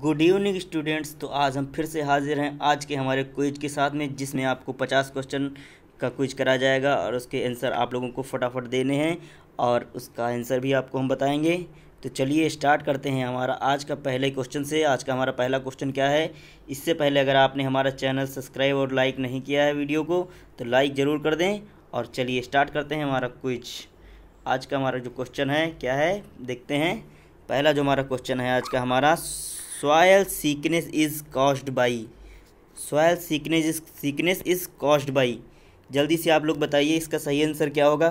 good evening students तो आज हम फिर से हाजिर हैं आज के हमारे क्विज के साथ में जिसमें आपको पचास क्वेश्चन का क्विज करा जाएगा और उसके आंसर आप लोगों को फटाफट देने हैं और उसका आंसर भी आपको हम बताएंगे तो चलिए स्टार्ट करते हैं हमारा आज का पहले क्वेश्चन से आज का हमारा पहला क्वेश्चन क्या है इससे पहले अगर आपने हमारा चैनल सब्सक्राइब और लाइक नहीं किया है वीडियो को तो लाइक ज़रूर कर दें और चलिए स्टार्ट करते हैं हमारा क्विज आज का हमारा जो क्वेश्चन है क्या है देखते हैं पहला जो हमारा क्वेश्चन है आज का हमारा soil sickness is caused by soil sickness is sickness is caused by जल्दी से आप लोग बताइए इसका सही आंसर क्या होगा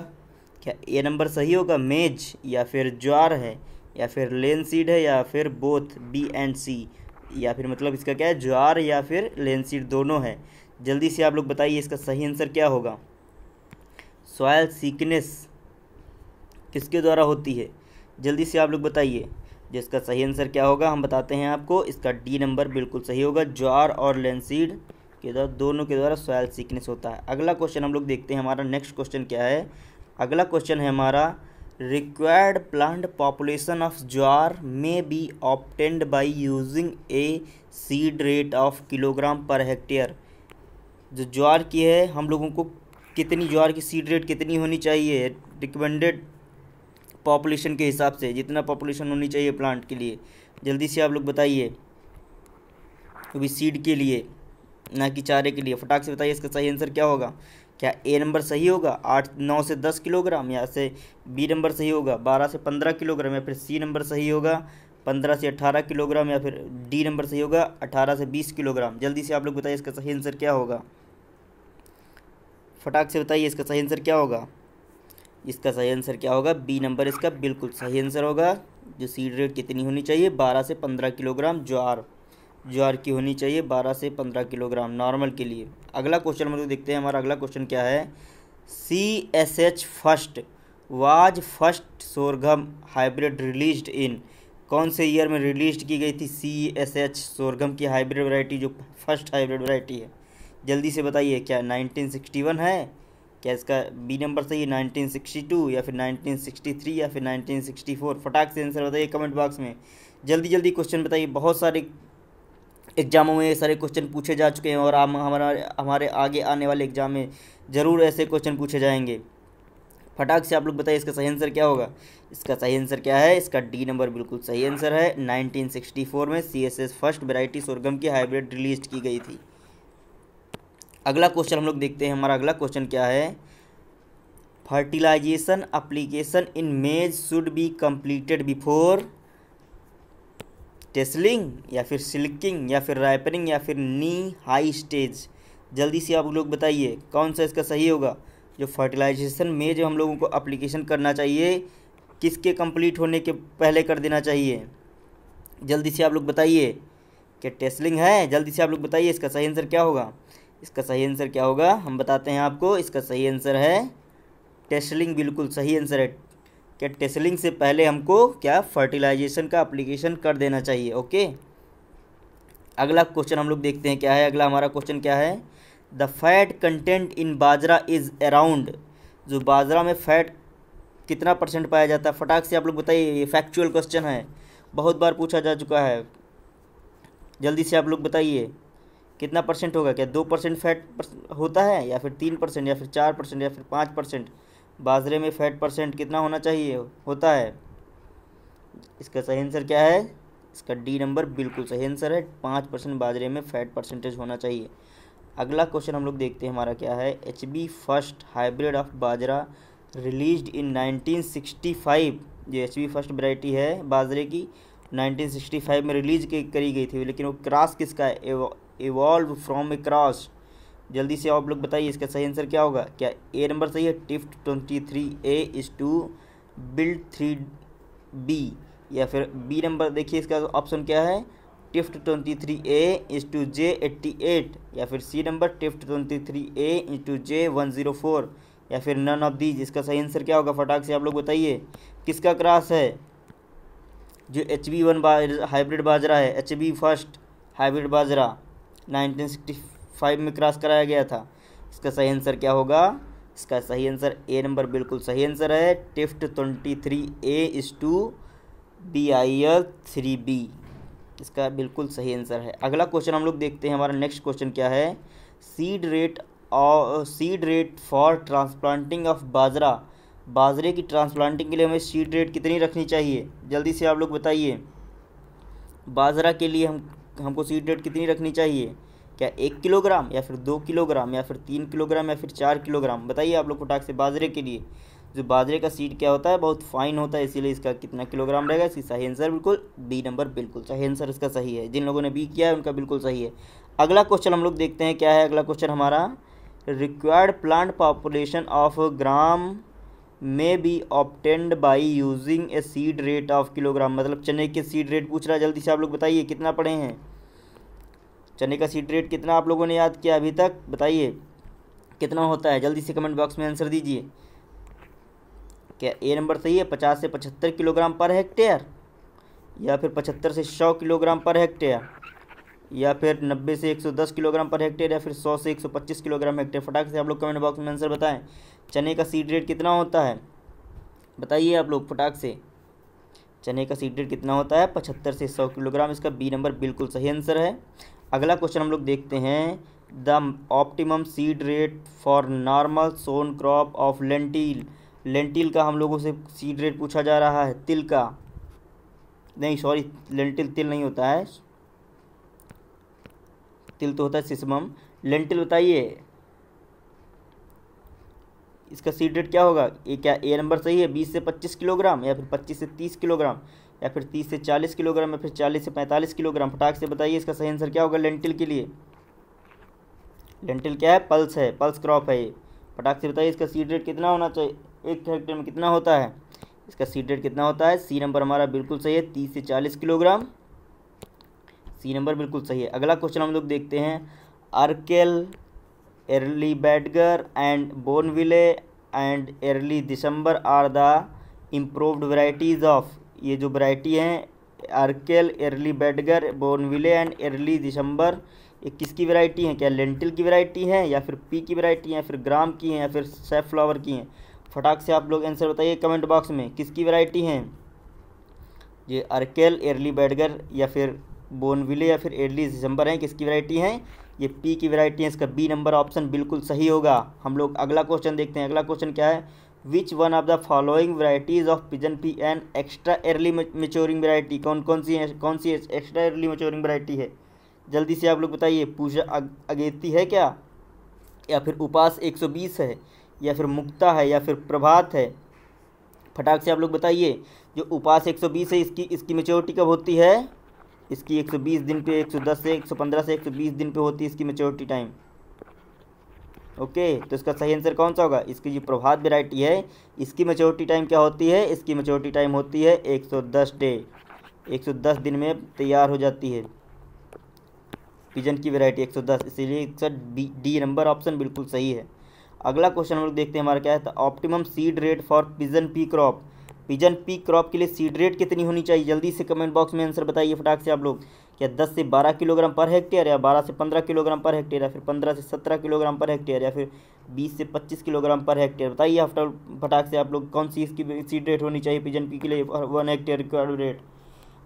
क्या ये नंबर सही होगा मेज या फिर ज्वार है या फिर लेन सीड है या फिर बोथ बी एंड सी या फिर मतलब इसका क्या है ज्वार या फिर लेन सीड दोनों है जल्दी से आप लोग बताइए इसका सही आंसर क्या होगा सॉयल सीकनेस किसके द्वारा होती है जल्दी से आप लोग बताइए जिसका सही आंसर क्या होगा हम बताते हैं आपको इसका डी नंबर बिल्कुल सही होगा ज्वार और लेंसीड के द्वारा दोनों के द्वारा सॉयल सीकनेस होता है अगला क्वेश्चन हम लोग देखते हैं हमारा नेक्स्ट क्वेश्चन क्या है अगला क्वेश्चन है हमारा required plant population of jowar may be obtained by using a seed rate of kilogram per hectare जो ज्वार की है हम लोगों को कितनी ज्वार की सीड रेट कितनी होनी चाहिए रिकमेंडेड पॉपुलेशन के हिसाब से जितना पॉपुलेशन होनी चाहिए प्लांट के लिए जल्दी से आप लोग बताइए अभी सीड के लिए ना कि चारे के लिए फटाक से बताइए इसका सही आंसर क्या होगा क्या ए नंबर सही होगा आठ नौ से दस किलोग्राम या से बी नंबर सही होगा बारह से पंद्रह किलोग्राम या फिर सी नंबर सही होगा पंद्रह से अठारह किलोग्राम या फिर डी नंबर सही होगा अठारह से बीस किलोग्राम जल्दी से आप लोग बताइए इसका सही आंसर क्या होगा फटाक से बताइए इसका सही आंसर क्या होगा इसका सही आंसर क्या होगा बी नंबर इसका बिल्कुल सही आंसर होगा जो सीड रेट कितनी होनी चाहिए बारह से पंद्रह किलोग्राम ज्वार ज्वार की होनी चाहिए बारह से पंद्रह किलोग्राम नॉर्मल के लिए अगला क्वेश्चन मतलब देखते हैं हमारा अगला क्वेश्चन क्या है C S H first was first sorghum hybrid release in कौन से ईयर में रिलीज की गई थी सी एस एच सोरगम की हाइब्रिड वैरायटी जो फर्स्ट हाइब्रिड वैरायटी है जल्दी से बताइए क्या वन है क्या इसका बी नंबर सही है 1962 या फिर 1963 या फिर 1964 फटाक से आंसर बताइए कमेंट बॉक्स में जल्दी जल्दी क्वेश्चन बताइए बहुत सारे एग्ज़ामों में ये सारे क्वेश्चन पूछे जा चुके हैं और हम हमारे हमारे आगे आने वाले एग्ज़ाम में ज़रूर ऐसे क्वेश्चन पूछे जाएंगे फटाक से आप लोग बताइए इसका सही आंसर क्या होगा इसका सही आंसर क्या है इसका डी नंबर बिल्कुल सही आंसर है 1964 में C S S first variety sorghum की हाइब्रिड रिलीज की गई थी अगला क्वेश्चन हम लोग देखते हैं हमारा अगला क्वेश्चन क्या है fertilisation application in maize should be completed before tasseling या फिर सिल्किंग या फिर राइपनिंग या फिर नी हाई स्टेज जल्दी से आप लोग बताइए कौन सा इसका सही होगा जो फर्टिलाइजेशन में जो हम लोगों को अप्लीकेशन करना चाहिए किसके कंप्लीट होने के पहले कर देना चाहिए जल्दी से आप लोग बताइए क्या टेस्लिंग है जल्दी से आप लोग बताइए इसका सही आंसर क्या होगा इसका सही आंसर क्या होगा हम बताते हैं आपको इसका सही आंसर है टेस्लिंग बिल्कुल सही आंसर है क्या टेस्लिंग से पहले हमको क्या फर्टिलाइजेशन का अप्लीकेशन कर देना चाहिए ओके अगला क्वेश्चन हम लोग देखते हैं क्या है अगला हमारा क्वेश्चन क्या है the fat content in bajra is around जो बाजरा में फैट कितना परसेंट पाया जाता है फटाक से आप लोग बताइए ये फैक्चुअल क्वेश्चन है बहुत बार पूछा जा चुका है जल्दी से आप लोग बताइए कितना परसेंट होगा क्या दो परसेंट फैट होता है या फिर तीन परसेंट या फिर चार परसेंट या फिर पाँच परसेंट बाजरे में फैट परसेंट कितना होना चाहिए होता है इसका सही आंसर क्या है इसका डी नंबर बिल्कुल सही आंसर है पाँच परसेंट बाजरे में फैट परसेंटेज होना चाहिए अगला क्वेश्चन हम लोग देखते हैं हमारा क्या है H B first hybrid of bajra release in nineteen sixty five जो एच बी फर्स्ट वैरायटी है बाजरे की नाइनटीन सिक्सटी फाइव में रिलीज करी गई थी लेकिन वो क्रॉस किसका है इवॉल्व फ्रॉम ए क्रॉस जल्दी से आप लोग बताइए इसका सही आंसर क्या होगा क्या ए नंबर सही है Tift twenty three A is to Bil three B या फिर बी नंबर देखिए इसका ऑप्शन क्या है Tift twenty three A is to J eighty eight या फिर C number Tift twenty three A is to J one zero four या फिर नन ऑफ दीज इसका सही आंसर क्या होगा फटाक से आप लोग बताइए किसका क्रॉस है जो एच बी वन बाज हाइब्रिड बाजरा है एच बी फर्स्ट हाइब्रिड बाजरा 1965 में क्रॉस कराया गया था इसका सही आंसर क्या होगा इसका सही आंसर ए नंबर बिल्कुल सही आंसर है Tift twenty three A is to B I L three B इसका बिल्कुल सही आंसर है अगला क्वेश्चन हम लोग देखते हैं हमारा नेक्स्ट क्वेश्चन क्या है सीड रेट और seed rate for transplanting of bajra बाजरे की ट्रांसप्लांटिंग के लिए हमें सीड रेट कितनी रखनी चाहिए जल्दी से आप लोग बताइए बाजरा के लिए हम हमको सीड रेट कितनी रखनी चाहिए क्या एक किलोग्राम या फिर दो किलोग्राम या फिर तीन किलोग्राम या फिर चार किलोग्राम बताइए आप लोग को टाक से बाजरे के लिए जो बाजरे का सीड क्या होता है बहुत फाइन होता है इसीलिए इसका कितना किलोग्राम रहेगा इसकी सही आंसर बिल्कुल बी नंबर बिल्कुल सही आंसर इसका सही है जिन लोगों ने बी किया है उनका बिल्कुल सही है अगला क्वेश्चन हम लोग देखते हैं क्या है अगला क्वेश्चन हमारा required plant population of gram may be obtained by using a seed rate of kilogram मतलब चने के सीड रेट पूछ रहा है जल्दी से आप लोग बताइए कितना पड़े हैं चने का सीड रेट कितना आप लोगों ने याद किया अभी तक बताइए कितना होता है जल्दी से कमेंट बॉक्स में आंसर दीजिए क्या ए नंबर सही है पचास से पचहत्तर किलोग्राम पर हेक्टेयर या फिर पचहत्तर से सौ किलोग्राम पर हेक्टेयर या फिर 90 से 110 किलोग्राम पर हेक्टेयर या फिर 100 से 125 किलोग्राम हेक्टेयर फटाक से आप लोग कमेंट बॉक्स में आंसर बताएं चने का सीड रेट कितना होता है बताइए आप लोग फटाक से चने का सीड रेट कितना होता है पचहत्तर से सौ किलोग्राम इसका बी नंबर बिल्कुल सही आंसर है अगला क्वेश्चन हम लोग देखते हैं the optimum seed rate for normal sown crop of lentil lentil का हम लोगों से सीड रेट पूछा जा रहा है तिल का नहीं सॉरी लेंटिल तिल नहीं होता है तिल तो होता है सिसमम लेंटिल बताइए इसका सीड रेट क्या होगा ये क्या ए नंबर सही है बीस से पच्चीस किलोग्राम या फिर पच्चीस से तीस किलोग्राम या फिर तीस से चालीस किलोग्राम या फिर चालीस से पैंतालीस किलोग्राम फटाक से बताइए इसका सही आंसर क्या होगा लेंटिल के लिए लेंटिल क्या है पल्स है पल्स क्रॉप है ये फटाक से बताइए इसका सीड रेट कितना होना चाहिए एक हेक्टेयर में कितना होता है इसका सीड रेट कितना होता है सी नंबर हमारा बिल्कुल सही है तीस से चालीस किलोग्राम सी नंबर बिल्कुल सही है अगला क्वेश्चन हम लोग देखते हैं Arkel early Badger and Bonneville and early December are the improved varieties of ये जो वराइटी हैं Arkel early Badger Bonneville and early December ये किसकी वैरायटी हैं क्या लेंटिल की वैरायटी है या फिर पी की वैरायटी है या फिर ग्राम की है या फिर सेफ फ्लावर की हैं फटाक से आप लोग आंसर बताइए कमेंट बॉक्स में किसकी वैरायटी हैं ये अर्केल एर्ली बैडगर या फिर बोनविले या फिर एडली जम्बर हैं किसकी वैरायटी हैं ये पी की वैरायटी है इसका बी नंबर ऑप्शन बिल्कुल सही होगा हम लोग अगला क्वेश्चन देखते हैं अगला क्वेश्चन क्या है which one of the following varieties of pigeon pea and extra early maturing variety कौन कौन सी है कौन सी एक्स्ट्रा एयरली मेच्योरिंग वरायटी है जल्दी से आप लोग बताइए पूजा अगेती है क्या या फिर उपास बीस है या फिर मुक्ता है या फिर प्रभात है फटाक से आप लोग बताइए जो उपास 120 है इसकी इसकी मेच्योरिटी कब होती है इसकी 120 दिन पे 110 से 115 से 120 दिन पे होती है इसकी मेच्योरिटी टाइम ओके तो इसका सही आंसर कौन सा होगा इसकी जो प्रभात वेराइटी है इसकी मेच्योरिटी टाइम क्या होती है इसकी मेच्योरिटी टाइम होती है 110 डे 110 दिन में तैयार हो जाती है पिजन की वेराइटी 110 इसीलिए सर डी नंबर ऑप्शन बिल्कुल सही है अगला क्वेश्चन हम लोग देखते हैं हमारा क्या है optimum seed rate for pigeon pea crop pigeon pea crop के लिए सीड रेट कितनी होनी चाहिए जल्दी से कमेंट बॉक्स में आंसर बताइए फटाक से आप लोग क्या दस से बारह किलोग्राम पर हेक्टेयर या बारह से पंद्रह किलोग्राम पर हेक्टेयर या फिर पंद्रह से सत्रह किलोग्राम पर हेक्टेयर या फिर बीस से पच्चीस किलोग्राम पर हेक्टेयर बताइए आप फटाक से आप लोग कौन सी इसकी सीड रेट होनी चाहिए पिजन पी के लिए वन हेक्टेयर का रेट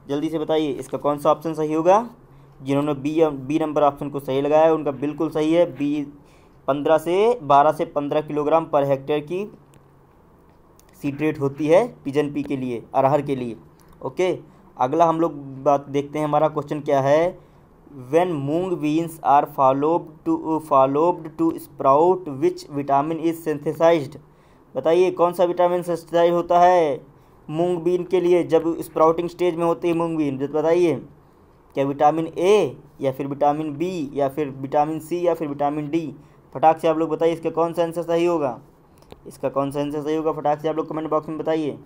जल्दी से बताइए इसका कौन सा ऑप्शन सही होगा जिन्होंने बी बी नंबर ऑप्शन को सही लगाया है उनका बिल्कुल सही है बी पंद्रह से बारह से पंद्रह किलोग्राम पर हेक्टेयर की सीट्रेट होती है पिजन पी के लिए अरहर के लिए ओके अगला हम लोग बात देखते हैं हमारा क्वेश्चन क्या है when mung beans are followed to followed to sprout which vitamin is is बताइए कौन सा विटामिन सिंथेसाइज होता है मूंग बीन के लिए जब स्प्राउटिंग स्टेज में होती है मूंग बीन तो बताइए क्या विटामिन ए या फिर विटामिन बी या फिर विटामिन सी या फिर विटामिन डी फटाक से आप लोग बताइए इसका कौन सा आंसर सही होगा इसका कौन सा आंसर सही होगा फटाक से आप लोग कमेंट बॉक्स में बताइए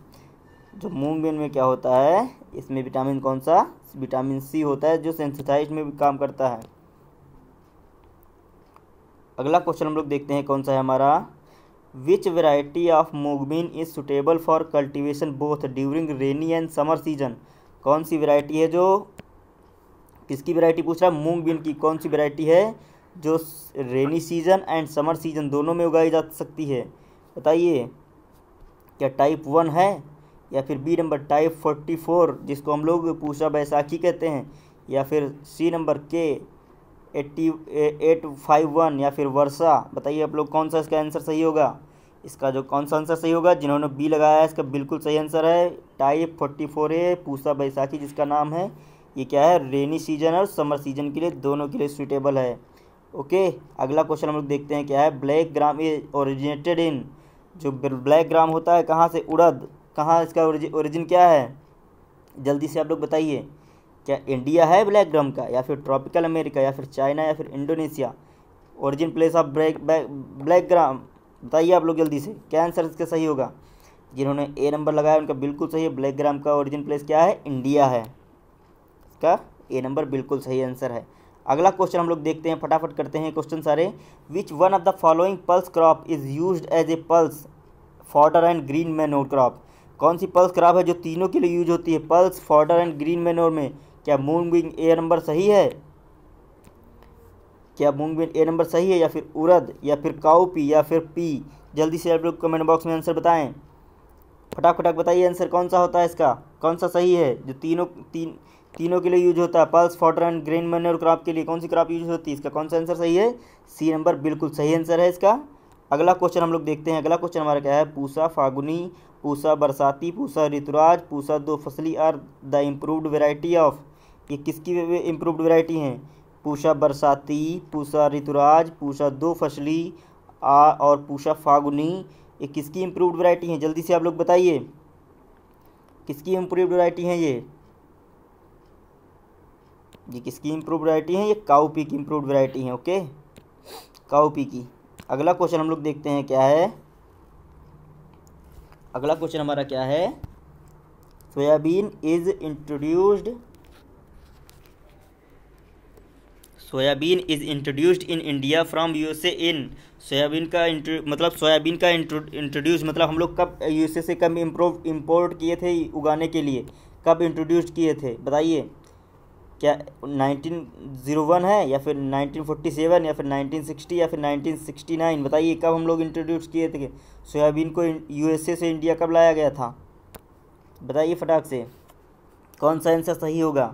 जो मूंग बीन में क्या होता है इसमें विटामिन कौन सा विटामिन सी होता है जो सेंसिटाइज में भी काम करता है अगला क्वेश्चन हम लोग देखते हैं कौन सा है हमारा which variety of mungbean is suitable for cultivation both during rainy and summer season कौन सी वेराइटी है जो किसकी वेराइटी पूछ रहा है मूंग बीन की कौन सी वेराइटी है जो rainy season and summer season दोनों में उगाई जा सकती है बताइए क्या टाइप वन है या फिर B number type forty four जिसको हम लोग पूछा बैसाखी कहते हैं या फिर सी नंबर के एट्टी एट फाइव वन या फिर वर्षा बताइए आप लोग कौन सा इसका आंसर सही होगा इसका जो कौन सा आंसर सही होगा जिन्होंने बी लगाया है इसका बिल्कुल सही आंसर है type forty four A Pusa Baisakhi जिसका नाम है ये क्या है रेनी सीजन और समर सीजन के लिए दोनों के लिए सूटेबल है ओके अगला क्वेश्चन हम लोग देखते हैं क्या है black gram is originated in जो ब्लैक ग्राम होता है कहाँ से उड़द कहाँ इसका ओरिजिन क्या है जल्दी से आप लोग बताइए क्या इंडिया है ब्लैक ग्राम का या फिर ट्रॉपिकल अमेरिका या फिर चाइना या फिर Indonesia origin place of black black gram बताइए आप लोग जल्दी से क्या आंसर इसका सही होगा जिन्होंने ए नंबर लगाया उनका बिल्कुल सही है ब्लैक ग्राम का ओरिजिन प्लेस क्या है इंडिया है इसका ए नंबर बिल्कुल सही आंसर है अगला क्वेश्चन हम लोग देखते हैं फटाफट करते हैं क्वेश्चन सारे which one of the following pulse crop is use as a pulse fodder and green manure crop कौन सी पल्स क्रॉप है जो तीनों के लिए यूज होती है pulse fodder and green manure में क्या मूंग विंग ए नंबर सही है क्या मूंग बीन ए नंबर सही है या फिर उड़द या फिर काउपी या फिर पी जल्दी से आप लोग कमेंट बॉक्स में आंसर बताएं फटाक फटाक बताइए आंसर कौन सा होता है इसका कौन सा सही है जो तीनों तीन तीनों के लिए यूज होता है पल्स फॉटरन ग्रेन और क्रॉप के लिए कौन सी क्रॉप यूज होती है इसका कौन सा आंसर सही है सी नंबर बिल्कुल सही आंसर है इसका अगला क्वेश्चन हम लोग देखते हैं अगला क्वेश्चन हमारा क्या है पूसा फागुनी पूसा बरसाती पूसा ऋतुराज पूसा दो फसली are the improved variety of ये किसकी इम्प्रूवड वेराइटी हैं पूसा बरसाती पूसा ऋतुराज पूसा दो फसली आ और पूसा फागुनी ये किसकी इम्प्रूवड वेराइटी हैं जल्दी से आप लोग बताइए किसकी इम्प्रूवड वेराइटी हैं ये ये किसकी इम्प्रूव वैरायटी है ये काउपी की इम्प्रूव वैरायटी है ओके काउपी की अगला क्वेश्चन हम लोग देखते हैं क्या है अगला क्वेश्चन हमारा क्या है soybean is introduced soybean is introduced in India from USA in soybean का मतलब सोयाबीन का इंट्रोड्यूस मतलब हम लोग कब यूएसए से कब इम्प्रूव इम्पोर्ट किए थे उगाने के लिए कब इंट्रोड्यूस्ड किए थे बताइए क्या 1901 है या फिर 1947 या फिर 1960 या फिर 1969 बताइए कब हम लोग इंट्रोड्यूस किए थे सोयाबीन को यूएसए से इंडिया कब लाया गया था बताइए फटाक से कौन सा आंसर सही होगा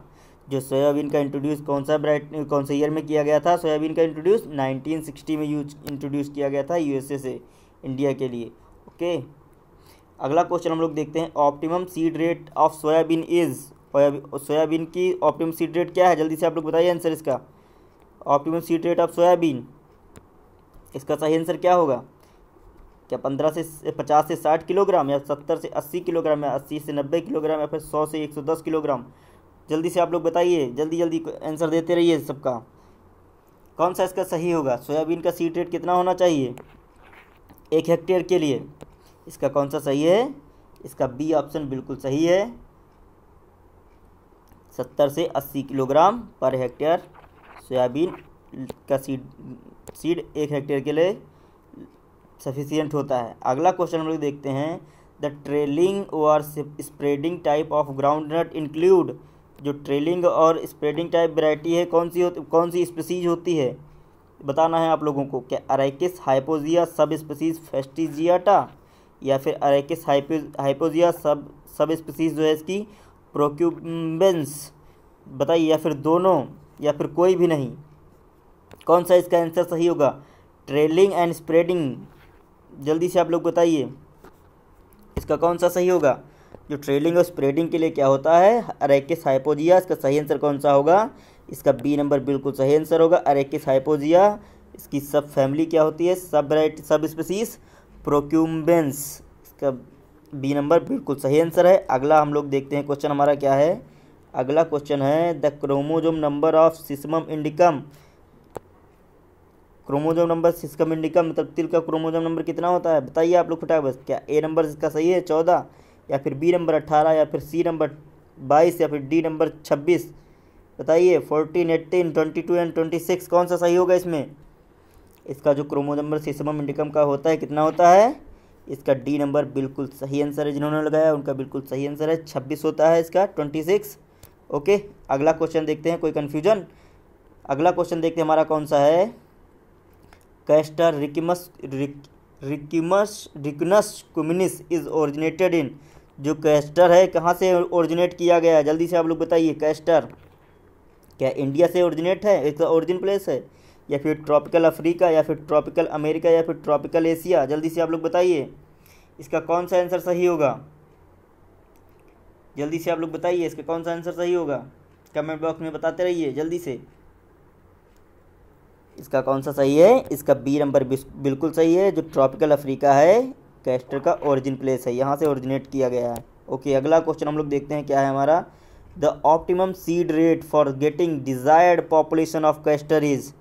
जो सोयाबीन का इंट्रोड्यूस कौन सा ब्राइट कौन से ईयर में किया गया था सोयाबीन का इंट्रोड्यूस 1960 में यूज इंट्रोड्यूस किया गया था यूएसए से इंडिया के लिए ओके अगला क्वेश्चन हम लोग देखते हैं optimum seed rate of soybean is और सोयाबीन की ऑप्टिम सीड रेट क्या है जल्दी से आप लोग बताइए आंसर इसका optimum seed rate of soybean इसका सही आंसर क्या होगा क्या पंद्रह से पचास से साठ किलोग्राम या सत्तर से अस्सी किलोग्राम या अस्सी से नब्बे किलोग्राम या फिर सौ से एक सौ दस किलोग्राम जल्दी से आप लोग बताइए जल्दी जल्दी आंसर देते रहिए सबका कौन सा इसका सही होगा सोयाबीन का सीड रेट कितना होना चाहिए एक हेक्टेयर के लिए इसका कौन सा सही है इसका बी ऑप्शन बिल्कुल सही है सत्तर से अस्सी किलोग्राम पर हेक्टेयर सोयाबीन का सीड सीड एक हेक्टेयर के लिए सफिशियंट होता है अगला क्वेश्चन हम लोग देखते हैं द ट्रेलिंग और spreading type of groundnut include जो ट्रेलिंग और स्प्रेडिंग टाइप वैरायटी है कौन सी होती कौन सी स्पीसीज होती है बताना है आप लोगों को क्या अरेकिस हाइपोजिया सब स्पीसीज फेस्टिजियाटा या फिर अरेकिस हाइपो हाइपोजिया सब सब स्पीसीज जो है इसकी प्रोक्यूबेंस बताइए या फिर दोनों या फिर कोई भी नहीं कौन सा इसका आंसर सही होगा ट्रेलिंग एंड स्प्रेडिंग जल्दी से आप लोग बताइए इसका कौन सा सही होगा जो ट्रेलिंग और स्प्रेडिंग के लिए क्या होता है अरेकिस हाइपोजिया इसका सही आंसर कौन सा होगा इसका बी नंबर बिल्कुल सही आंसर होगा अरेकिस हाइपोजिया इसकी सब फैमिली क्या होती है सब सब स्पेसीज प्रोक्यूम्बेंस इसका बी नंबर बिल्कुल सही आंसर है अगला हम लोग देखते हैं क्वेश्चन हमारा क्या है अगला क्वेश्चन है the chromosome number of sesamum indicum chromosome number sesamum indicum मतलब तिल का क्रोमोजोम नंबर कितना होता है बताइए आप लोग फटाक बस क्या ए नंबर इसका सही है चौदह या फिर बी नंबर अट्ठारह या फिर सी नंबर बाईस या फिर डी नंबर छब्बीस बताइए fourteen eighteen twenty two and twenty six कौन सा सही होगा इसमें इसका जो क्रोमोजम्बर नंबर सिस्मम इंडिकम का होता है कितना होता है इसका डी नंबर बिल्कुल सही आंसर है जिन्होंने लगाया उनका बिल्कुल सही आंसर है छब्बीस होता है इसका ट्वेंटी सिक्स ओके अगला क्वेश्चन देखते हैं कोई कन्फ्यूजन अगला क्वेश्चन देखते हैं हमारा कौन सा है castor ricinus ric, ricinus ricinus communis is originated in जो कैस्टर है कहाँ से ओरिजिनेट किया गया है जल्दी से आप लोग बताइए कैस्टर क्या इंडिया से ओरिजिनेट है इसका ओरिजिन प्लेस है या फिर ट्रॉपिकल अफ्रीका या फिर ट्रॉपिकल अमेरिका या फिर ट्रॉपिकल एशिया जल्दी से आप लोग बताइए इसका कौन सा आंसर सही होगा जल्दी से आप लोग बताइए इसका कौन सा आंसर सही होगा कमेंट बॉक्स में बताते रहिए जल्दी से इसका कौन सा सही है इसका बी नंबर बिल्कुल सही है जो ट्रॉपिकल अफ्रीका है कैस्टर का ओरिजिन प्लेस है यहाँ से ओरिजिनेट किया गया है ओके अगला क्वेश्चन हम लोग देखते हैं क्या है हमारा the optimum seed rate for getting desired population of castor is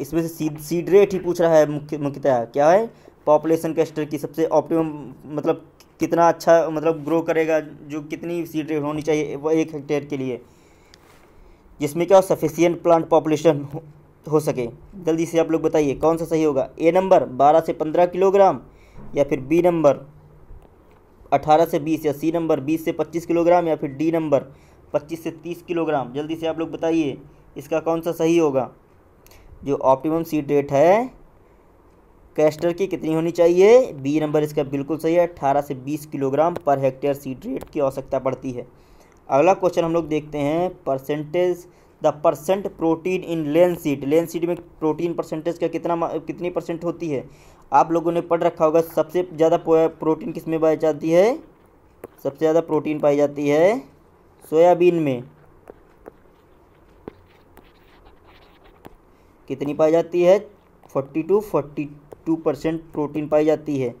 इसमें से सीड सीड रेट ही पूछ रहा है मुख्य मुख्यतः क्या है पॉपुलेशन स्टर की सबसे ऑप्टिमम मतलब कितना अच्छा मतलब ग्रो करेगा जो कितनी सीड रेट होनी चाहिए वह एक हेक्टेयर के लिए जिसमें क्या हो सफिशियंट प्लांट पॉपुलेशन हो, हो सके जल्दी से आप लोग बताइए कौन सा सही होगा ए नंबर बारह से पंद्रह किलोग्राम या फिर बी नंबर अठारह से बीस या सी नंबर बीस से पच्चीस किलोग्राम या फिर डी नंबर पच्चीस से तीस किलोग्राम जल्दी से आप लोग बताइए इसका कौन सा सही होगा जो ऑप्टिमम सीट रेट है कैस्टर की कितनी होनी चाहिए बी नंबर इसका बिल्कुल सही है अट्ठारह से बीस kilogram per hectare seed rate की आवश्यकता पड़ती है अगला क्वेश्चन हम लोग देखते हैं percentage the percent protein in linseed linseed में प्रोटीन परसेंटेज का कितना कितनी परसेंट होती है आप लोगों ने पढ़ रखा होगा सबसे ज़्यादा प्रोटीन किस में पाई जाती है सबसे ज़्यादा प्रोटीन पाई जाती है सोयाबीन में कितनी पाई जाती है forty two forty two percent protein पाई जाती है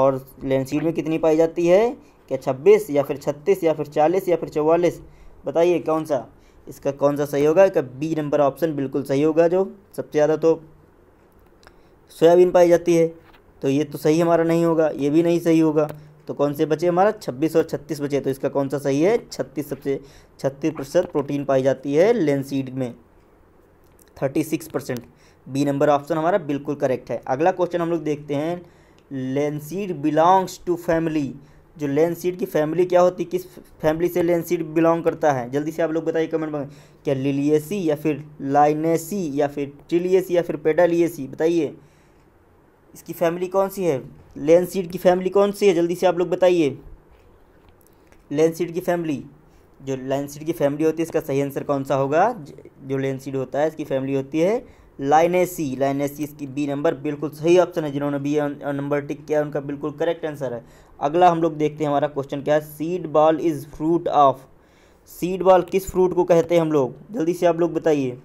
और लेंसीड में कितनी पाई जाती है क्या छब्बीस या फिर छत्तीस या फिर चालीस या फिर चौवालीस बताइए कौन सा इसका कौन सा सही होगा इसका बी नंबर ऑप्शन बिल्कुल सही होगा जो सबसे ज़्यादा तो सोयाबीन पाई जाती है तो ये तो सही हमारा नहीं होगा ये भी नहीं सही होगा तो कौन से बचे हमारा छब्बीस और छत्तीस बचे तो इसका कौन सा सही है छत्तीस सबसे छत्तीस प्रतिशत प्रोटीन पाई जाती है लेंसीड में thirty six percent B number option हमारा बिल्कुल करेक्ट है अगला क्वेश्चन हम लोग देखते हैं लेंसीड बिलोंग्स टू फैमिली जो लेंसीड की फैमिली क्या होती किस फैमिली से लेंसीड बिलोंग करता है जल्दी से आप लोग बताइए कमेंट में क्या लिलियसी या फिर लाइनेसी या फिर टिलियसी या फिर पेडालियसी बताइए इसकी फैमिली कौन सी है लेंसीड की फैमिली कौन सी है जल्दी से आप लोग बताइए लेंसीड की फैमिली जो लाइनसीड की फैमिली होती है इसका सही आंसर कौन सा होगा जो सीड होता है इसकी फैमिली होती है लाइनेसी लाइनेसी इसकी बी नंबर बिल्कुल सही ऑप्शन है जिन्होंने बी नंबर टिक किया उनका बिल्कुल करेक्ट आंसर है अगला हम लोग देखते हैं हमारा क्वेश्चन क्या है seed ball is fruit of seed ball किस फ्रूट को कहते हैं हम लोग जल्दी से आप लोग बताइए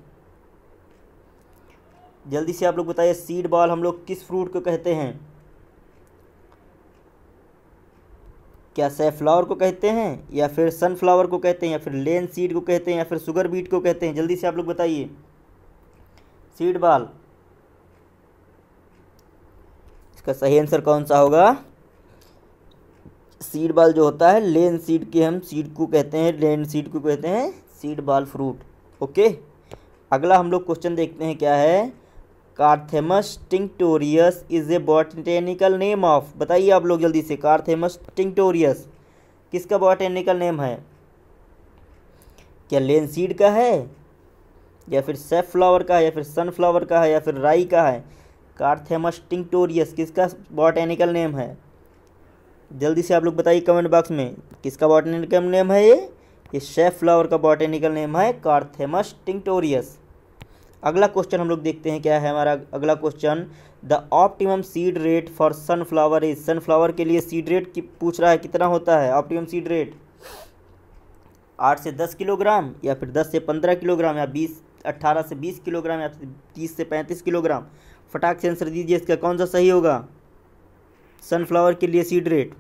जल्दी से आप लोग बताइए सीड बॉल हम लोग किस फ्रूट को कहते हैं क्या सैफ्लावर को कहते हैं या फिर सनफ्लावर को कहते हैं या फिर लेन सीड को कहते हैं या फिर सुगर बीट को कहते हैं जल्दी से आप लोग बताइए सीड बाल इसका सही आंसर कौन सा होगा सीड बाल जो होता है लेन सीड के हम सीड को कहते हैं लेन सीड को कहते हैं सीड बाल फ्रूट ओके अगला हम लोग क्वेश्चन देखते हैं क्या है carthamus tinctorius is a botanical name of बताइए आप लोग जल्दी से कार्थेमस टिंक्टोरियस किसका बॉटेनिकल नेम है क्या लेन सीड का है या फिर सेफ फ्लावर का है या फिर सनफ्लावर का है या फिर राई का है कार्थेमस टिंक्टोरियस किसका बॉटेनिकल नेम है जल्दी से आप लोग बताइए कमेंट बॉक्स में किसका बॉटेनिकल नेम है ये ये शेफ फ्लावर का बॉटेनिकल नेम है कार्थेमस टिंक्टोरियस अगला क्वेश्चन हम लोग देखते हैं क्या है हमारा अगला question the optimum seed rate for sunflower is sunflower के लिए सीड रेट की पूछ रहा है कितना होता है ऑप्टिमम सीड रेट आठ से दस किलोग्राम या फिर दस से पंद्रह किलोग्राम या बीस अट्ठारह से बीस किलोग्राम या तीस से पैंतीस किलोग्राम फटाक से आंसर दीजिए इसका कौन सा सही होगा सनफ्लावर के लिए सीड रेट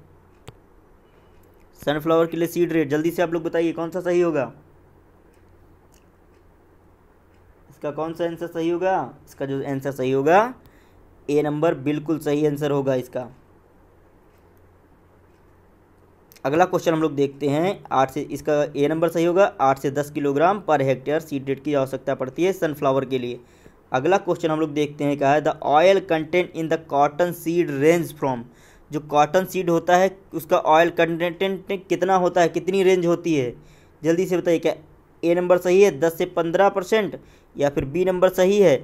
सनफ्लावर के लिए सीड रेट जल्दी से आप लोग बताइए कौन सा सही होगा इसका कौन सा आंसर सही होगा इसका जो आंसर सही होगा ए नंबर बिल्कुल सही आंसर होगा इसका अगला क्वेश्चन हम लोग देखते हैं आठ से इसका ए नंबर सही होगा आठ से दस किलोग्राम पर हेक्टेयर सीडेड की आवश्यकता पड़ती है सनफ्लावर के लिए अगला क्वेश्चन हम लोग देखते हैं क्या है the oil content in the cotton seed range from जो कॉटन सीड होता है उसका ऑयल कंटेंट कितना होता है कितनी रेंज होती है जल्दी से बताइए क्या ए नंबर सही है दस से पंद्रह परसेंट या फिर बी नंबर सही है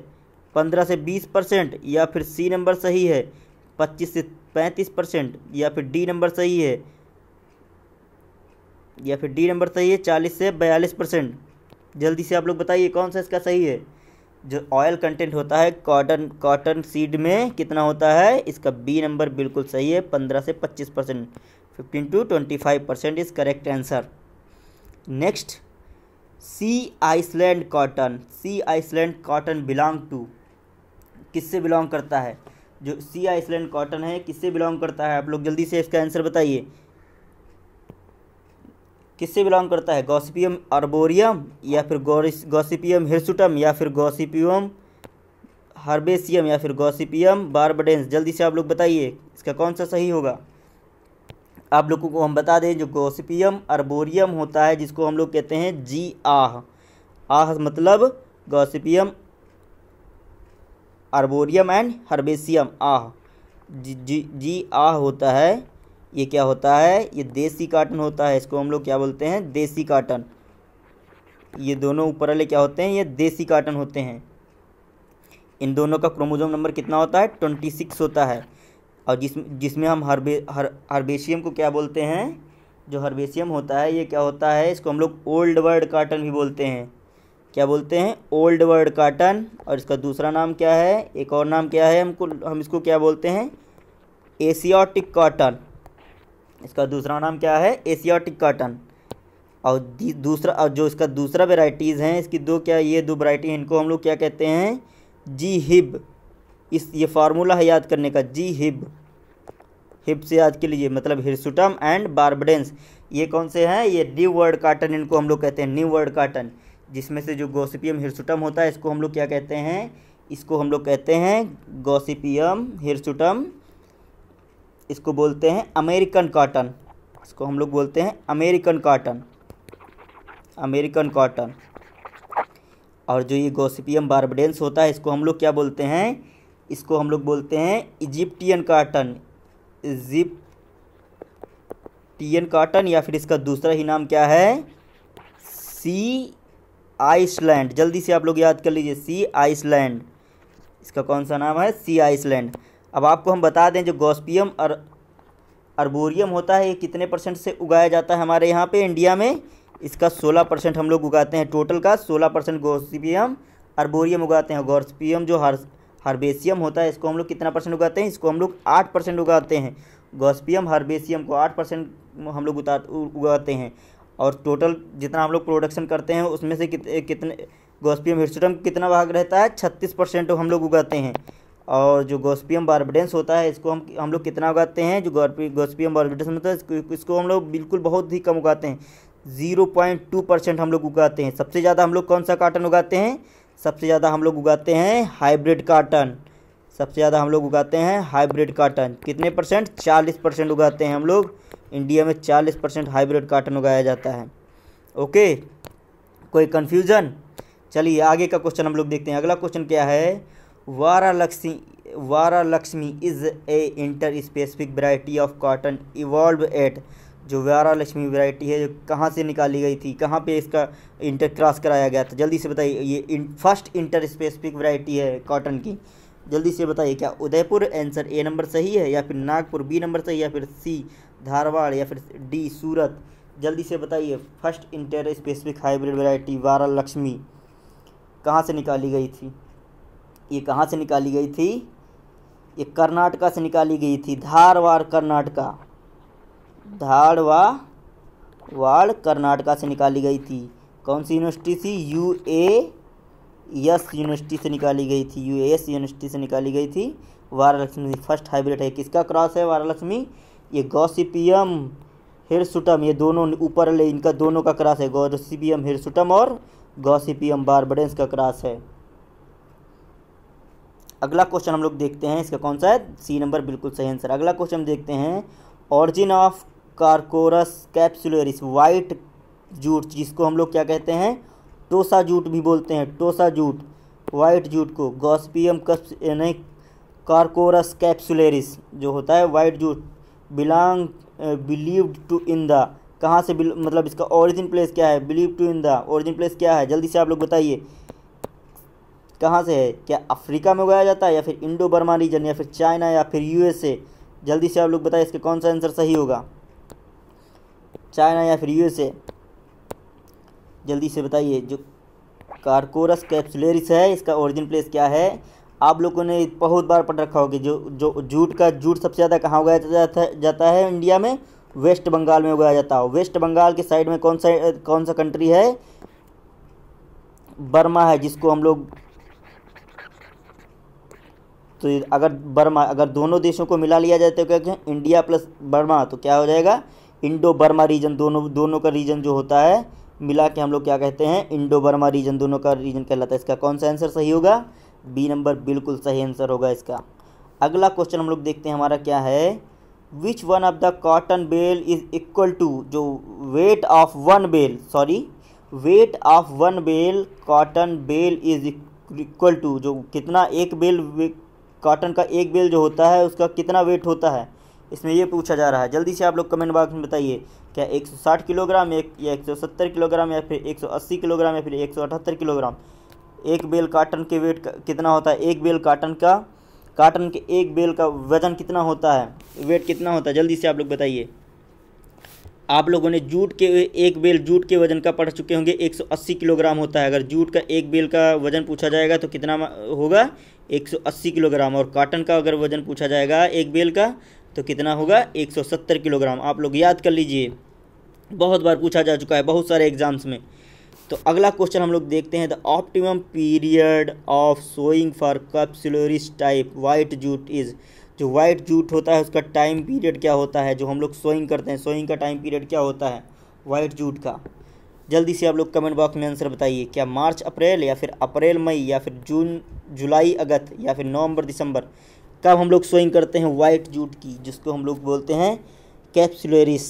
पंद्रह से बीस परसेंट या फिर सी नंबर सही है पच्चीस से पैंतीस परसेंट या फिर डी नंबर सही है या फिर डी नंबर सही है चालीस से बयालीस परसेंट जल्दी से आप लोग बताइए कौन सा इसका सही है जो ऑयल कंटेंट होता है कॉटन कॉटन सीड में कितना होता है इसका बी नंबर बिल्कुल सही है पंद्रह से पच्चीस percent fifteen to twenty five percent is correct answer next Sea Island cotton Sea Island cotton belong to किससे बिलोंग करता है जो सी आइसलैंड कॉटन है किससे बिलोंग करता है आप लोग जल्दी से इसका आंसर बताइए किससे बिलोंग करता है गॉसिपियम अर्बोरियम या फिर गॉसिपियम हिरसुटम या फिर गॉसिपियम हर्बेसियम या फिर गॉसिपियम बारबडेंस जल्दी से आप लोग बताइए इसका कौन सा सही होगा आप लोगों को हम बता दें जो गोसिपियम अर्बोरियम होता है जिसको हम लोग कहते हैं जी आह आह मतलब gossypium arboreum and herbaceum uh G G G uh होता है ये क्या होता है ये देसी काटन होता है इसको हम लोग क्या बोलते हैं देसी काटन ये दोनों ऊपर वाले क्या होते हैं ये देसी काटन होते हैं इन दोनों का क्रोमोजोम नंबर कितना होता है ट्वेंटी सिक्स होता है और जिस जिसमें हम हर्बे हर हर्बेशियम को क्या बोलते हैं जो हर्बेशियम होता है ये क्या होता है इसको हम लोग ओल्ड वर्ल्ड काटन भी बोलते हैं क्या बोलते हैं ओल्ड वर्ल्ड काटन और इसका दूसरा नाम क्या है एक और नाम क्या है हमको हम इसको क्या बोलते हैं एशियाटिक काटन इसका दूसरा नाम क्या है एशियाटिक काटन और दूसरा और जो इसका दूसरा वेराइटीज़ हैं इसकी दो क्या ये दो वरायटी हैं इनको हम लोग क्या कहते हैं जी हिब इस ये फार्मूला है याद करने का जी हिब हिप से याद के लिए मतलब हिरसुटम एंड बारबडेंस ये कौन से हैं ये न्यू वर्ड काटन इनको हम लोग कहते हैं न्यू वर्ड काटन जिसमें से जो गोसिपियम हिरसुटम होता है इसको हम लोग क्या कहते हैं इसको हम लोग कहते हैं गोसिपियम हिरसुटम इसको बोलते हैं अमेरिकन काटन इसको हम लोग बोलते हैं अमेरिकन काटन अमेरिकन काटन और जो ये गोसिपियम बारबडेंस होता है इसको हम लोग क्या बोलते हैं इसको हम लोग बोलते हैं इजिप्टियन काटन इजिप्टियन काटन या फिर इसका दूसरा ही नाम क्या है सी आइसलैंड जल्दी से आप लोग याद कर लीजिए सी आइसलैंड इसका कौन सा नाम है सी आइसलैंड अब आपको हम बता दें जो गॉस्पियम और अर, अर्बोरियम होता है ये कितने परसेंट से उगाया जाता है हमारे यहाँ पे इंडिया में इसका सोलह परसेंट हम लोग उगाते हैं टोटल का सोलह परसेंट गोस्पियम अर्बोरियम उगाते हैं गॉस्पियम जो हर हर्बेशियम होता है इसको हम लोग कितना परसेंट उगाते हैं इसको हम लोग आठ परसेंट उगाते हैं गॉस्पियम हर्बेशियम को आठ परसेंट हम लोग उतार उगाते हैं और टोटल जितना हम लोग प्रोडक्शन करते हैं उसमें से कित, कितने गॉस्पियम हिस्टोटम कितना भाग रहता है छत्तीस परसेंट हम लोग उगाते हैं और जो गोस्पियम बारबडेंस होता है इसको हम हम लोग कितना उगाते हैं जो गोस्पियम बारबडेंस होता है इसको, इसको हम लोग बिल्कुल बहुत ही कम उगाते हैं ज़ीरो पॉइंट टू परसेंट हम लोग उगाते हैं सबसे ज़्यादा हम लोग कौन सा काटन उगाते हैं सबसे ज़्यादा हम लोग उगाते हैं हाइब्रिड काटन सबसे ज़्यादा हम लोग उगाते हैं हाइब्रिड काटन कितने परसेंट चालीस परसेंट उगाते हैं हम लोग इंडिया में चालीस परसेंट हाइब्रिड काटन उगाया जाता है ओके कोई कन्फ्यूज़न चलिए आगे का क्वेश्चन हम लोग देखते हैं अगला क्वेश्चन क्या है Vara Lakshmi Vara Lakshmi is a interspecific variety of cotton evolve at जो व्यारा लक्ष्मी वैरायटी है जो कहाँ से निकाली गई थी कहाँ पे इसका इंटर क्रॉस कराया गया था जल्दी से बताइए ये in first interspecific variety है कॉटन की जल्दी से बताइए क्या उदयपुर आंसर ए नंबर सही है या फिर नागपुर बी नंबर सही या फिर सी धारवाड़ या फिर डी सूरत जल्दी से बताइए first interspecific hybrid variety Vara Lakshmi कहाँ से निकाली गई थी ये कहाँ से निकाली गई थी ये कर्नाटका से निकाली गई थी धारवाड़ कर्नाटका धाड़ व वाड़ कर्नाटका से निकाली गई थी कौन सी यूनिवर्सिटी थी यू ए एस यूनिवर्सिटी से निकाली गई थी यू एस यूनिवर्सिटी से निकाली गई थी वारालक्ष्मी फर्स्ट हाइब्रिड है किसका क्रॉस है वारालक्ष्मी ये गौसिपियम हिरसुटम ये दोनों ऊपर ले इनका दोनों का क्रॉस है गौसिपियम हिरसुटम और गौसिपियम बारबडेंस का क्रॉस है अगला क्वेश्चन हम लोग देखते हैं इसका कौन सा है सी नंबर बिल्कुल सही आंसर अगला क्वेश्चन देखते हैं origin of corchorus capsularis white jute जिसको हम लोग क्या कहते हैं टोसा जूट भी बोलते हैं टोसा जूट वाइट जूट को गॉस्पियम कप्स यानी कारकोरस कैप्सुलरिस जो होता है white jute belong believed to in the कहाँ से मतलब इसका ओरिजिन प्लेस क्या है believe to in the origin place क्या है जल्दी से आप लोग बताइए कहाँ से है क्या अफ्रीका में उगाया जाता है या फिर इंडो बर्मा रीजन या फिर चाइना या फिर यूएसए जल्दी से आप लोग बताइए इसका कौन सा आंसर सही होगा चाइना या फिर यूएसए जल्दी से बताइए जो कारकोरस कैप्सुलरिस है इसका ओरिजिन प्लेस क्या है आप लोगों ने बहुत बार पढ़ रखा होगा जो जो जूट का जूट सबसे ज़्यादा कहाँ उगाया जाता जाता है इंडिया में वेस्ट बंगाल में उगाया जाता हो वेस्ट बंगाल के साइड में कौन सा कौन सा कंट्री है बर्मा है जिसको हम लोग तो अगर बर्मा अगर दोनों देशों को मिला लिया जाए तो क्या इंडिया प्लस बर्मा तो क्या हो जाएगा इंडो बर्मा रीजन दोनों दोनों का रीजन जो होता है मिला के हम लोग क्या कहते हैं इंडो बर्मा रीजन दोनों का रीजन कहलाता है इसका कौन सा आंसर सही होगा बी नंबर बिल्कुल सही आंसर होगा इसका अगला क्वेश्चन हम लोग देखते हैं हमारा क्या है which one of the cotton bale is equal to जो weight of one bale sorry weight of one bale cotton bale is equal to जो कितना एक बेल कॉटन का एक बेल जो होता है उसका कितना वेट होता है इसमें ये पूछा जा रहा है जल्दी से आप लोग कमेंट बॉक्स में बताइए क्या 160 किलोग्राम एक या 170 किलोग्राम या फिर 180 किलोग्राम या फिर 178 किलोग्राम एक बेल काटन के वेट का कितना होता है एक बेल काटन का काटन के एक बेल का वजन कितना होता है वेट कितना होता है जल्दी से आप लोग बताइए आप लोगों ने जूट के एक बेल जूट के वजन का पढ़ चुके होंगे 180 किलोग्राम होता है अगर जूट का एक बेल का वजन पूछा जाएगा तो कितना होगा 180 किलोग्राम और काटन का अगर वजन पूछा जाएगा एक बेल का तो कितना होगा 170 किलोग्राम आप लोग याद कर लीजिए बहुत बार पूछा जा चुका है बहुत सारे एग्जाम्स में तो अगला क्वेश्चन हम लोग देखते हैं the optimum period of sowing for capsularis type white jute is जो वाइट जूट होता है उसका टाइम पीरियड क्या होता है जो हम लोग सोइंग करते हैं सोइंग का टाइम पीरियड क्या होता है वाइट जूट का जल्दी से आप लोग कमेंट बॉक्स में आंसर बताइए क्या मार्च अप्रैल या फिर अप्रैल मई या फिर जून जुलाई अगस्त या फिर नवंबर दिसंबर कब हम लोग सोइंग करते हैं वाइट जूट की जिसको हम लोग बोलते हैं कैप्सुलरिस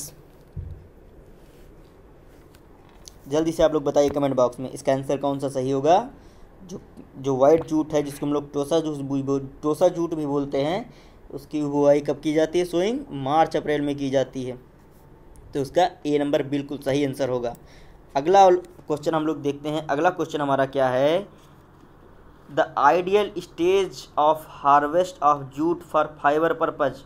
जल्दी से आप लोग बताइए कमेंट बॉक्स में इसका आंसर कौन सा सही होगा जो जो वाइट जूट है जिसको हम लोग टोसा जूट टोसा जूट भी बोलते हैं उसकी बुआई कब की जाती है सोइंग मार्च अप्रैल में की जाती है तो उसका ए नंबर बिल्कुल सही आंसर होगा अगला क्वेश्चन हम लोग देखते हैं अगला क्वेश्चन हमारा क्या है the ideal stage of harvest of jute for fibre purpose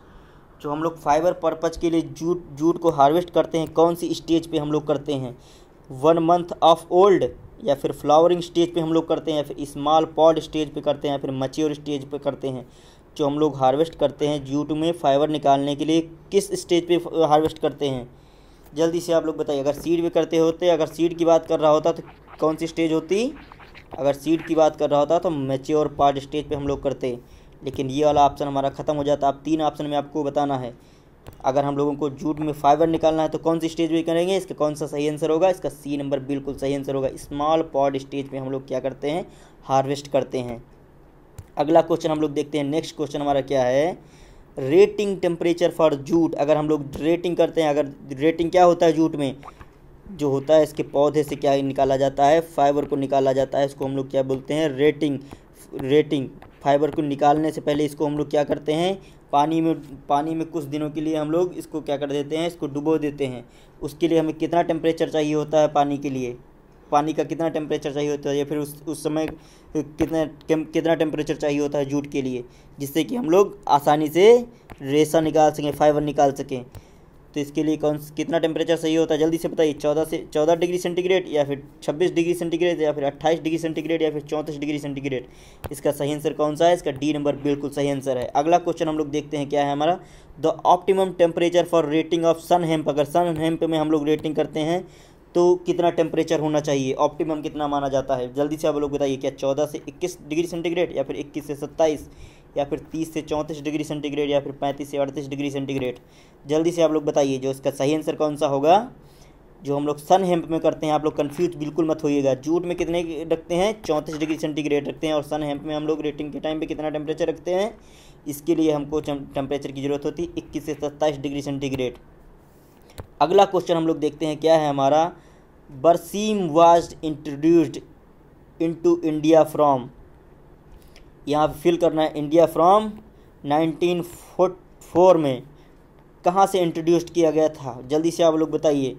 जो हम लोग फाइबर पर्पज़ के लिए जूट जूट को हार्वेस्ट करते हैं कौन सी स्टेज पे हम लोग करते हैं वन मंथ ऑफ ओल्ड या फिर फ्लावरिंग स्टेज पे हम लोग करते हैं या फिर स्मॉल पॉड स्टेज पे करते हैं या फिर मच्योर स्टेज पे करते हैं जो हम लोग हार्वेस्ट करते हैं जूट में फाइबर निकालने के लिए किस स्टेज पे हार्वेस्ट करते हैं जल्दी से आप लोग बताइए अगर सीड भी करते होते अगर सीड की बात कर रहा होता तो कौन सी स्टेज होती अगर सीड की बात कर रहा होता तो मेच्योर पार्ट स्टेज पे हम लोग करते लेकिन ये वाला ऑप्शन हमारा ख़त्म हो जाता अब तीन ऑप्शन में आपको बताना है अगर हम लोगों को जूट में फाइबर निकालना है तो कौन सी स्टेज पर करेंगे इसका कौन सा सही आंसर होगा इसका सी नंबर बिल्कुल सही आंसर होगा स्मॉल पॉड स्टेज पर हम लोग क्या करते हैं हार्वेस्ट करते हैं अगला क्वेश्चन हम लोग देखते हैं नेक्स्ट क्वेश्चन हमारा क्या है रेटिंग टेम्परेचर फॉर जूट अगर हम लोग रेटिंग करते हैं अगर रेटिंग क्या होता है जूट में जो होता है इसके पौधे से क्या निकाला जाता है फाइबर को निकाला जाता है इसको हम लोग क्या बोलते हैं रेटिंग रेटिंग फाइबर को निकालने से पहले इसको हम लोग क्या करते हैं पानी में पानी में कुछ दिनों के लिए हम लोग इसको क्या कर देते हैं इसको डुबो देते हैं उसके लिए हमें कितना टेम्परेचर चाहिए होता है पानी के लिए पानी का कितना टेम्परेचर चाहिए होता है या फिर उस उस समय कितना कितना टेम्परेचर चाहिए होता है जूट के लिए जिससे कि हम लोग आसानी से रेशा निकाल सकें फाइबर निकाल सकें तो इसके लिए कौन कितना टेम्परेचर सही होता है जल्दी से बताइए चौदह से चौदह डिग्री सेंटीग्रेड या फिर छब्बीस डिग्री सेंटीग्रेड या फिर अट्ठाईस डिग्री सेंटीग्रेड या फिर चौंतीस डिग्री सेंटीग्रेड इसका सही आंसर कौन सा है इसका डी नंबर बिल्कुल सही आंसर है अगला क्वेश्चन हम लोग देखते हैं क्या है हमारा the optimum temperature for retting of sun hemp अगर सन हेम्प में हम लोग रेटिंग करते हैं तो कितना टेम्परेचर होना चाहिए ऑप्टिमम कितना माना जाता है जल्दी से आप लोग बताइए क्या चौदह से इक्कीस डिग्री सेंटीग्रेड या फिर इक्कीस से सत्ताईस या फिर तीस से चौंतीस डिग्री सेंटीग्रेड या फिर पैंतीस से अड़तीस डिग्री सेंटीग्रेड जल्दी से आप लोग बताइए जो इसका सही आंसर कौन सा होगा जो हम लोग सन हेम्प में करते हैं आप लोग कन्फ्यूज बिल्कुल मत होइएगा जूट में कितने रखते हैं चौंतीस डिग्री सेंटीग्रेड रखते हैं और सन हेम्प में हम लोग रेटिंग के टाइम पे कितना टेम्परेचर रखते हैं इसके लिए हमको टेम्परेचर की ज़रूरत होती है इक्कीस से सत्ताईस डिग्री सेंटीग्रेड अगला क्वेश्चन हम लोग देखते हैं क्या है हमारा berseem was introduced into India from यहाँ पे फिल करना है इंडिया फ्रॉम फोर में कहाँ से इंट्रोड्यूस्ड किया गया था जल्दी से आप लोग बताइए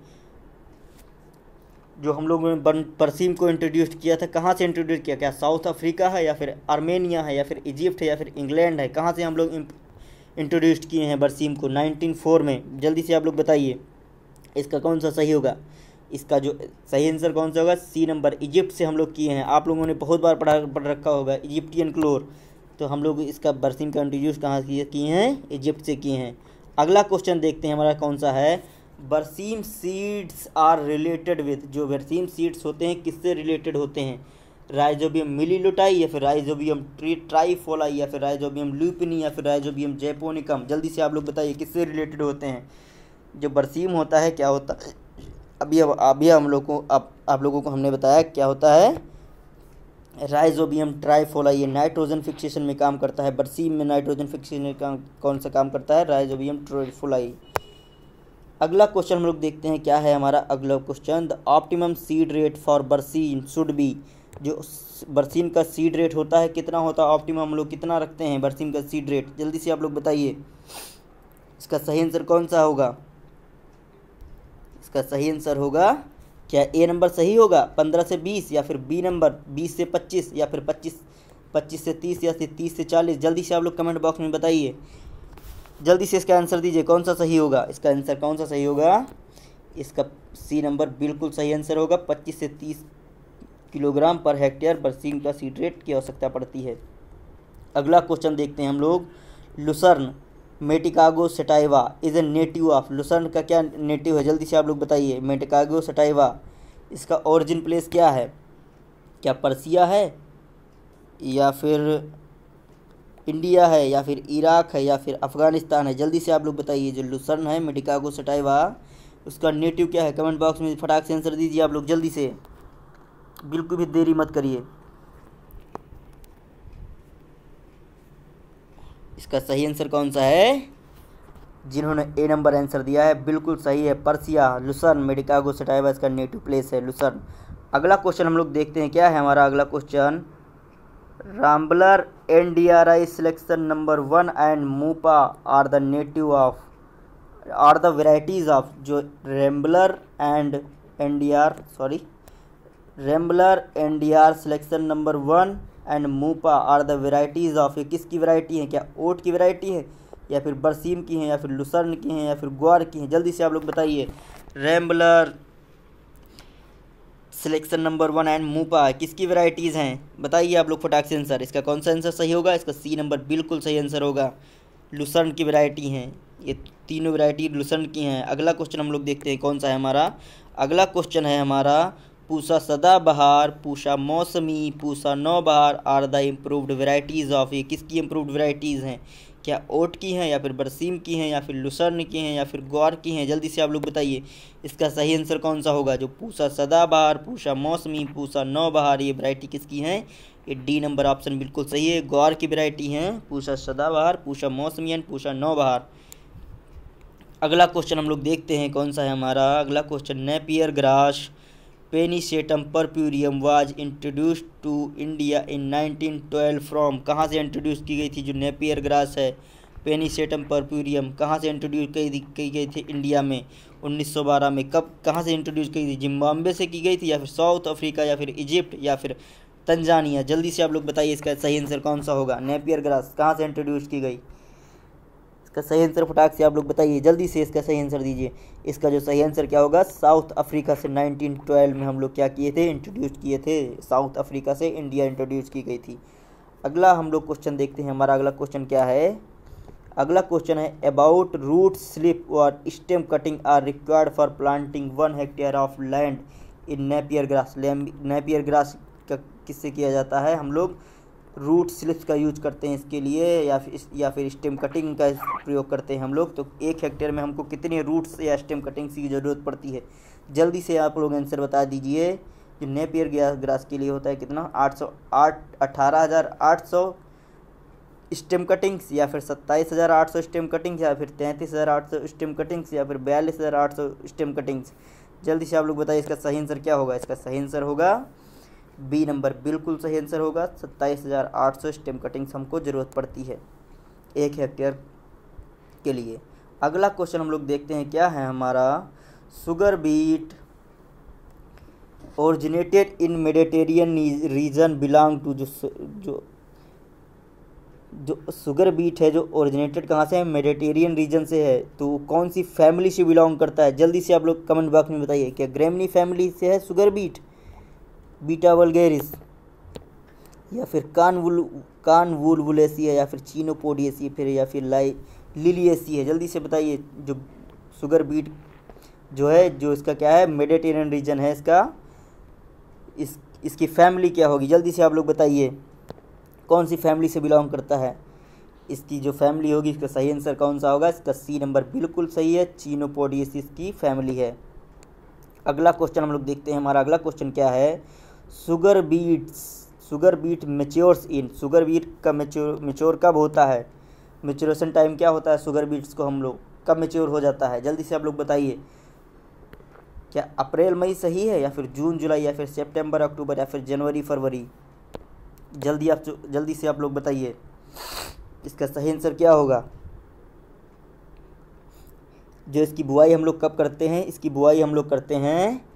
जो हम लोगों ने परसीम को इंट्रोड्यूस किया था कहाँ से इंट्रोड्यूस किया क्या साउथ अफ्रीका है या फिर आर्मेनिया है या फिर इजिप्ट है या फिर इंग्लैंड है कहाँ से हम लोग इंट्रोड्यूस किए हैं बरसीम को 1904 में जल्दी से आप लोग बताइए इसका कौन सा सही होगा इसका जो सही आंसर कौन सा होगा सी नंबर इजिप्ट से हम लोग किए हैं आप लोगों ने बहुत बार पढ़ा पढ़ रखा होगा इजिप्टियन क्लोर तो हम लोग इसका बर्सिंग कंट्री यूज कहाँ किए हैं इजिप्ट से किए हैं अगला क्वेश्चन देखते हैं हमारा कौन सा है बरसीम सीड्स आर रिलेटेड विद जो बरसीम सीड्स होते हैं किससे रिलेटेड होते हैं राइजोबियम मिलीलोटाई या फिर राइजोबियम ट्री ट्राईफोला या फिर राइजोबियम ल्यूपिनी या फिर राइजोबियम जेपोनिकम जल्दी से आप लोग बताइए किससे रिलेटेड होते हैं जो बरसीम होता है क्या होता है अभी अब अभी हम लोग को आप, आप लोगों को हमने बताया क्या होता है राइजोबियम ट्राइफोला ये नाइट्रोजन फिक्सेशन में काम करता है बरसीम में नाइट्रोजन फिक्सेशन में काम कौन सा काम करता है राइजोबियम ट्राइफोलाई अगला क्वेश्चन हम लोग देखते हैं क्या है हमारा अगला question the optimum seed rate for berseem should be जो बरसीन का सीड रेट होता है कितना होता है ऑप्टिमम हम लोग कितना रखते हैं बरसीन का सीड रेट जल्दी से आप लोग बताइए इसका सही आंसर कौन सा होगा इसका सही आंसर होगा क्या ए नंबर सही होगा पंद्रह से बीस या फिर बी नंबर बीस से पच्चीस या फिर पच्चीस पच्चीस से तीस या फिर तीस से चालीस जल्दी से आप लोग कमेंट बॉक्स में बताइए जल्दी से इसका आंसर दीजिए कौन सा सही होगा इसका आंसर कौन सा सही होगा इसका सी नंबर बिल्कुल सही आंसर होगा पच्चीस से तीस किलोग्राम पर हेक्टेयर बरसीम का सीड्रेट की आवश्यकता पड़ती है अगला क्वेश्चन देखते हैं हम लोग lucerne medicago sativa is a native of lucerne का क्या नेटिव है जल्दी से आप लोग बताइए मेटिकागो सटाइवा इसका ओरिजिन प्लेस क्या है क्या पर्सिया है या फिर इंडिया है या फिर इराक है या फिर अफ़गानिस्तान है जल्दी से आप लोग बताइए जो लुसर्न है मेटिकागो सटाइवा उसका नेटिव क्या है कमेंट बॉक्स में फटाक से आंसर दीजिए आप लोग जल्दी से बिल्कुल भी देरी मत करिए इसका सही आंसर कौन सा है जिन्होंने ए नंबर आंसर दिया है बिल्कुल सही है पर्सिया लुसर्न मेडिकागो सटाइवा इसका नेटिव प्लेस है लुसर्न अगला क्वेश्चन हम लोग देखते हैं क्या है हमारा अगला question rambler N D R I selection number one and Moopa are the native of are the varieties of जो rambler and N D R sorry rambler N D R selection number one and Moopa are the varieties of ये किसकी variety है क्या ओट की variety है या फिर बरसीम की हैं या फिर लुसर्न की हैं या फिर ग्वार की हैं जल्दी से आप लोग बताइए rambler selection number one and Moopa किसकी वैरायटीज़ हैं बताइए आप लोग फटाक से आंसर इसका कौन सा आंसर सही होगा इसका सी नंबर बिल्कुल सही आंसर होगा लुसर्न की वरायटी हैं ये तीनों वरायटी लुसर्न की हैं अगला क्वेश्चन हम लोग देखते हैं कौन सा है हमारा अगला क्वेश्चन है हमारा Pusa Sadabahar Pusa Mausami Pusa Naubahar are the improved varieties of ये किसकी इम्प्रूवड वेराइटीज़ हैं क्या ओट की हैं या फिर बरसीम की हैं या फिर लुसर्न की हैं या फिर गौर की हैं जल्दी से आप लोग बताइए इसका सही आंसर कौन सा होगा जो पूसा सदाबहार पूसा मौसमी पूसा नौबहार ये वैरायटी किसकी हैं ये डी नंबर ऑप्शन बिल्कुल सही है गौर की वैरायटी हैं पूसा सदाबहार पूसा मौसमी एंड पूसा नौबहार अगला क्वेश्चन हम लोग देखते हैं कौन सा है हमारा अगला question napier grass pennisetum purpureum was introduce to India in 1912 from कहाँ से इंट्रोड्यूस की गई थी जो नेपियर ग्रास है पेनीसेटम परप्यूरियम कहाँ से इंट्रोड्यूस की की गई थी इंडिया में 1912 में कब कहाँ से इंट्रोड्यूस की थी जिम्बाब्वे से की गई थी या फिर साउथ अफ्रीका या फिर इजिप्ट या फिर तंजानिया जल्दी से आप लोग बताइए इसका सही आंसर कौन सा होगा नेपियर ग्रास कहाँ से इंट्रोड्यूस की गई इसका सही आंसर फटाक से आप लोग बताइए जल्दी से इसका सही आंसर दीजिए इसका जो सही आंसर क्या होगा साउथ अफ्रीका से 1912 में हम लोग क्या किए थे इंट्रोड्यूस किए थे साउथ अफ्रीका से इंडिया इंट्रोड्यूस की गई थी अगला हम लोग क्वेश्चन देखते हैं हमारा अगला क्वेश्चन क्या है अगला क्वेश्चन है अबाउट रूट स्लिप और stem cutting are required for planting one hectare of land in napier grass napier grass का किससे किया जाता है हम लोग रूट स्लिप्स का यूज करते हैं इसके लिए या फिर या फिर स्टेम कटिंग का प्रयोग करते हैं हम लोग तो एक हेक्टेयर में हमको कितने रूट्स या स्टेम कटिंग्स की ज़रूरत पड़ती है जल्दी से आप लोग आंसर बता दीजिए जो नेपियर ग्रास के लिए होता है कितना आठ सौ आठ अठारह हज़ार आठ सौ स्टेम कटिंग्स या फिर सत्ताईस हज़ार आठ सौ स्टेम कटिंग्स या फिर तैंतीस हज़ार आठ सौ स्टेम कटिंग्स या फिर बयालीस हज़ार आठ सौ स्टेम कटिंग्स जल्दी से आप लोग बताइए इसका सही आंसर क्या होगा इसका सही आंसर होगा बी नंबर बिल्कुल सही आंसर होगा सत्ताईस हज़ार आठ सौ स्टेम कटिंग्स हमको ज़रूरत पड़ती है एक हेक्टेयर के लिए अगला क्वेश्चन हम लोग देखते हैं क्या है हमारा sugar beet originated in Mediterranean region belong to जो जो जो सुगर बीट है जो ओरिजिनेटेड कहाँ से है मेडिटेरियन रीजन से है तो कौन सी फैमिली से बिलोंग करता है जल्दी से आप लोग कमेंट बॉक्स में बताइए क्या ग्रेमनी फैमिली से है सुगर बीट बीटा वलगेरिस या फिर कान वुल कान एसी है या फिर चीनोपोडियसी फिर या फिर लाई लिलियसी है जल्दी से बताइए जो शुगर बीट जो है जो इसका क्या है मेडिटेरियन रीजन है इसका इस इसकी फैमिली क्या होगी जल्दी से आप लोग बताइए कौन सी फैमिली से बिलोंग करता है इसकी जो फैमिली होगी इसका सही आंसर कौन सा होगा इसका सी नंबर बिल्कुल सही है चीनोपोडियसिस की फैमिली है अगला क्वेश्चन हम लोग देखते हैं हमारा अगला क्वेश्चन क्या है sugar beets sugar beet matures in sugar beet का मेच्योर मेच्योर कब होता है मेच्योरेशन टाइम क्या होता है सुगर बीट्स को हम लोग कब मेच्योर हो जाता है जल्दी से आप लोग बताइए क्या अप्रैल मई सही है या फिर जून जुलाई या फिर सितंबर अक्टूबर या फिर जनवरी फरवरी जल्दी आप जल्दी से आप लोग बताइए इसका सही आंसर क्या होगा जो इसकी बुआई हम लोग कब करते हैं इसकी बुआई हम लोग करते हैं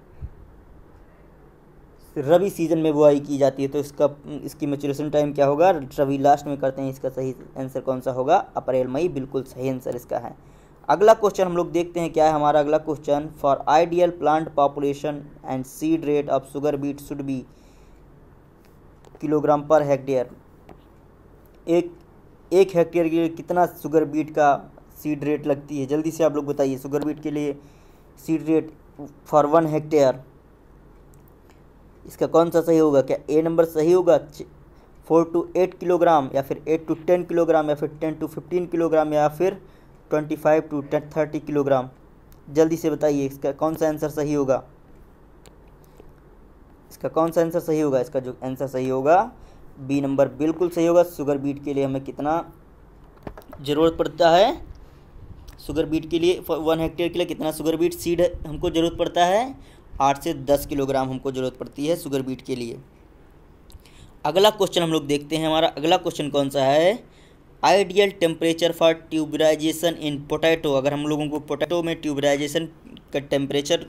रवि सीजन में बुआई की जाती है तो इसका इसकी मेचुरेशन टाइम क्या होगा रवि लास्ट में करते हैं इसका सही आंसर कौन सा होगा अप्रैल मई बिल्कुल सही आंसर इसका है अगला क्वेश्चन हम लोग देखते हैं क्या है हमारा अगला question for ideal plant population and seed rate of sugar beet should be kilogram per hectare एक एक हेक्टेयर के लिए कितना शुगर बीट का सीड रेट लगती है जल्दी से आप लोग बताइए शुगर बीट के लिए seed rate for one hectare इसका कौन सा सही होगा क्या ए नंबर सही होगा फोर टू एट किलोग्राम या फिर एट टू टेन किलोग्राम या फिर टेन टू फिफ्टीन किलोग्राम या फिर twenty five to ten thirty kilogram जल्दी से बताइए इसका कौन सा आंसर सही होगा इसका कौन सा आंसर सही होगा इसका जो आंसर सही होगा बी नंबर बिल्कुल सही होगा शुगर बीट के लिए हमें कितना ज़रूरत पड़ता है शुगर बीट के लिए वन हेक्टेयर के लिए कितना शुगर बीट सीड हमको ज़रूरत पड़ता है आठ से दस किलोग्राम हमको ज़रूरत पड़ती है शुगर बीट के लिए अगला क्वेश्चन हम लोग देखते हैं हमारा अगला क्वेश्चन कौन सा है ideal temperature for tuberisation in potato अगर हम लोगों को पोटैटो में ट्यूबराइजेशन का टेम्परेचर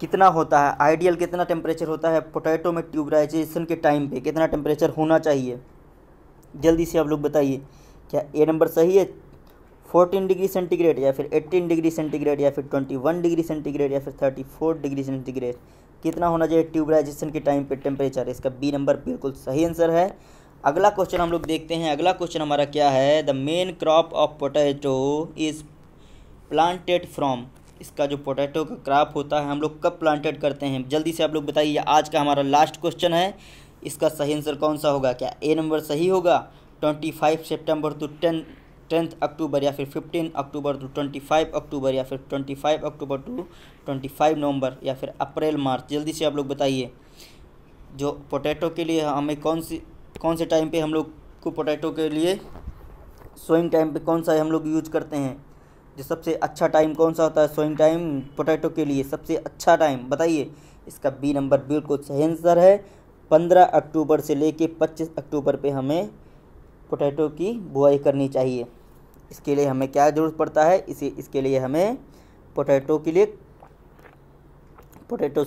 कितना होता है आइडियल कितना टेम्परेचर होता है पोटैटो में ट्यूबराइजेशन के टाइम पे कितना टेम्परेचर होना चाहिए जल्दी से आप लोग बताइए क्या ए नंबर सही है फोर्टीन डिग्री सेंटीग्रेड या फिर एट्टीन डिग्री सेंटीग्रेड या फिर ट्वेंटी वन डिग्री सेंटीग्रेड या फिर थर्टी फोर डिग्री सेंटीग्रेड कितना होना चाहिए ट्यूबराइजेशन के टाइम पे टेम्परेचर इसका बी नंबर बिल्कुल सही आंसर है अगला क्वेश्चन हम लोग देखते हैं अगला क्वेश्चन हमारा क्या है the main crop of potato is planted from इसका जो पोटैटो का क्रॉप होता है हम लोग कब प्लांटेड करते हैं जल्दी से आप लोग बताइए आज का हमारा लास्ट क्वेश्चन है इसका सही आंसर कौन सा होगा क्या ए नंबर सही होगा twenty five September to ten tenth October या फिर fifteen October to twenty five October या फिर twenty five October to twenty five November या फिर अप्रैल मार्च जल्दी से आप लोग बताइए जो पोटैटो के लिए हमें कौन सी कौन से टाइम पे हम लोग को पोटैटो के लिए सोइंग टाइम पे कौन सा हम लोग यूज करते हैं जो सबसे अच्छा टाइम कौन सा होता है सोइंग टाइम पोटैटो के लिए सबसे अच्छा टाइम बताइए इसका बी नंबर बिल्कुल सही आंसर है पंद्रह अक्टूबर से लेके पच्चीस अक्टूबर पे हमें पोटैटो की बुआई करनी चाहिए इसके लिए हमें क्या ज़रूरत पड़ता है इसी इसके लिए हमें पोटैटो के लिए पोटैटो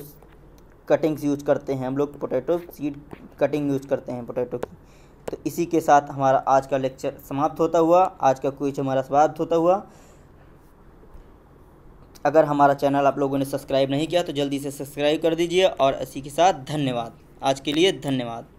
कटिंग्स यूज करते हैं हम लोग पोटैटो सीड कटिंग यूज करते हैं पोटैटो की तो इसी के साथ हमारा आज का लेक्चर समाप्त होता हुआ आज का क्विज हमारा समाप्त होता हुआ अगर हमारा चैनल आप लोगों ने सब्सक्राइब नहीं किया तो जल्दी से सब्सक्राइब कर दीजिए और इसी के साथ धन्यवाद आज के लिए धन्यवाद